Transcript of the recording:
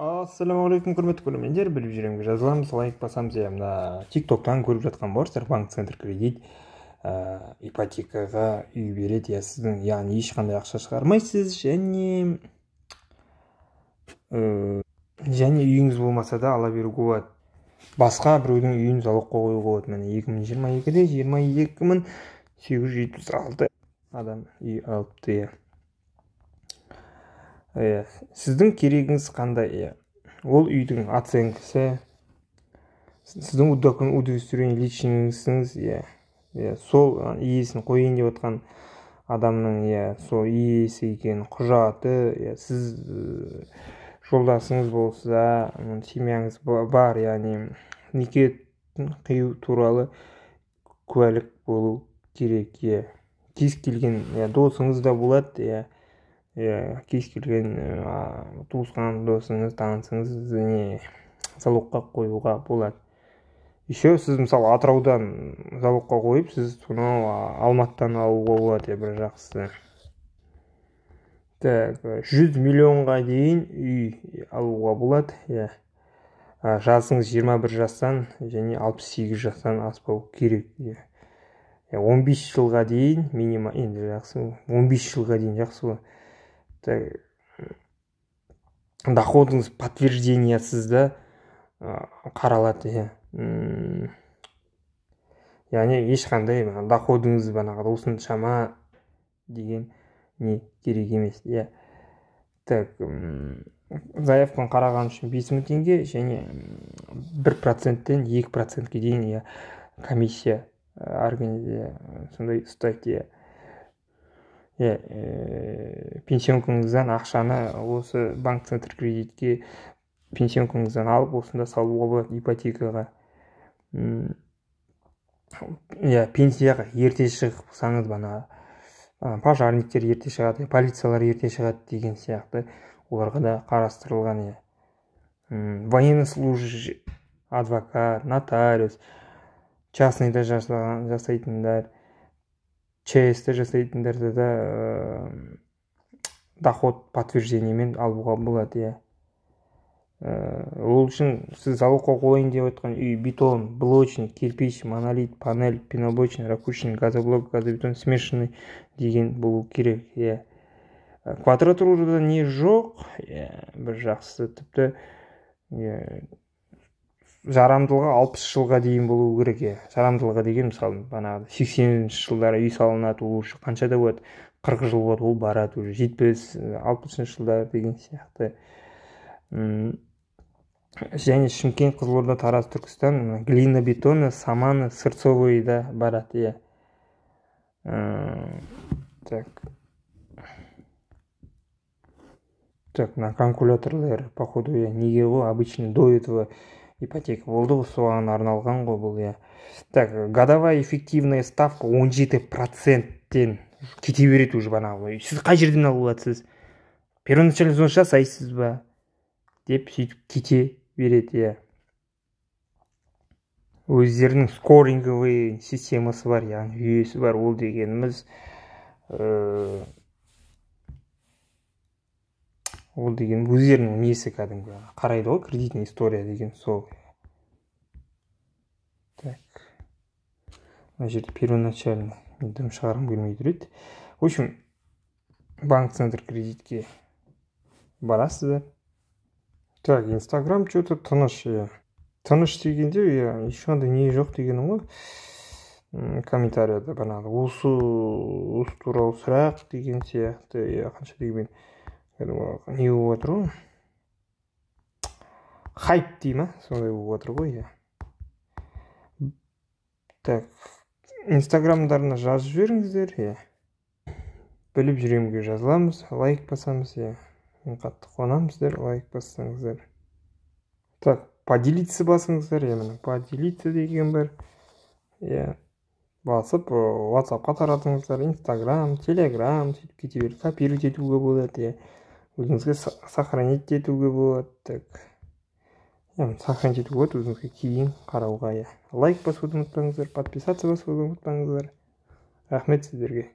ассалаумағалейкум құрметті көрермендер біліп жүремін жазыламыз лайк басамыз иә мына тик токтан көріп жатқан боларсыздар банк центр кредит ә, ипотекаға үй береді иә сіздің яғни ешқандай ақша шығармайсыз және ә, және үйіңіз болмаса да ала беруге болады басқа біреудің үйін залогқа қоюға болады міне екі мың жиырма екіде жиырма екі мың сегіз жүз жетпіс алты адам үй алыпты иә иә сіздің керегіңіз қандай иә ол үйдің оценкасы сіздің удостоверение личностіңіз иә иә сол иесін қояйын деп отқан адамның иә сол иесі екен құжаты иә сіз жолдасыңыз болса семьяңыз бар яғни неке қию туралы куәлік болу керек иә кез келген иә досыңыз да болады иә иә кез келген туысқан досыңыз танысыңыз не залогқа қоюға болады еще сіз мысалы атыраудан залогқа қойып сіз сонау алматыдан алуға болады бір жақсы так жүз миллионға дейін үй алуға болады иә жасыңыз 21 жастан және 68 жастан аспау керек иә 15 жылға дейін минимум енді жақсы 15 жылға дейін жақсы ғой доходыңыз да э, э, қаралады иә яғни ешқандай доходыңыз бағанағыдай осыншама деген не керек емес иә так заявканы қараған үшін бес мың теңге және бір проценттен екі процентке дейін иә комиссия э, сондай ұстайды иә иә пенсионкаңыздан ақшаны осы банк центр кредитке пенсионкаңыздан алып осында салуға болады ипотекаға иә пенсияға ерте шығып салсаңыз бағанағы пожарниктер ерте шығады полициялар ерте шығады деген сияқты оларға да қарастырылған иә военнослужащий адвокат нотариус частныйда жасайтындар чсті жасайтындарды да ә, доход подтверждениемен алуға болады иә э, ол үшін сіз залогқа қояйын деп отқан үй бетон блочник кирпич монолит панель пеноблочный ракучный газоблок газобетон смешанный деген болу керек иә э, квадратурада не жоқ иә бір жақсы тіпті жарамдылығы алпыс жылға дейін болу керек иә жарамдылығы деген мысалы бағанағы сексенінші жылдары үй салынады ол уже қаншада болады қырық жыл болады ол барады уже жетпіс алпысыншы жылдар деген сияқты және шымкент қызылорда тараз түркістан глина саманы сырцовые да барады иә так так мына калькуляторлар походу иә неге ғой обычно до этого ипотека болды ғой соған арналған ғой бұл иә так годовая эффективная ставка 17 жеті проценттен кете береді уже бағанағы сіз қай жерден алып жатсыз первоначальный взнос жасайсыз ба деп сөйтіп кете береді иә өздерінің скоринговый системасы бар яғни жүйесі бар ол дегеніміз э, ол деген өздерінің несі кәдімгі қарайды ғой кредитная история деген сол так мына жерде первоначально дым шығарғым келмей тұр еді в общем банк центр кредитке барасыздар так инстаграм че то тыныш иә тыныш дегенде иә ешқандай не жоқ дегенім ғой комментарияда бағанағы осы осы туралы сұрақ деген сияқты иә қанша дегенмен не болып жатыр ғой хайп дей ма сондай болып жатыр ғой иә так инстаграмдарына жазып жіберіңіздер иә біліп жүремге жазыламыз лайк басамыз иә мен қатты қуанамын сіздер лайк бассаңыздар так поделиться басыңыздар иә міне поделиться деген бар иә басып ватсапқа таратыңыздар инстаграм телеграм сөйтіп кете береді копировать етуге болады иә өзіңізге сохранить етуге болады так сохранить етуге болады өзіңізге кейін қарауға иә лайк басуды ұмытпаңыздар подписаться басуды ұмытпаңыздар рахмет сіздерге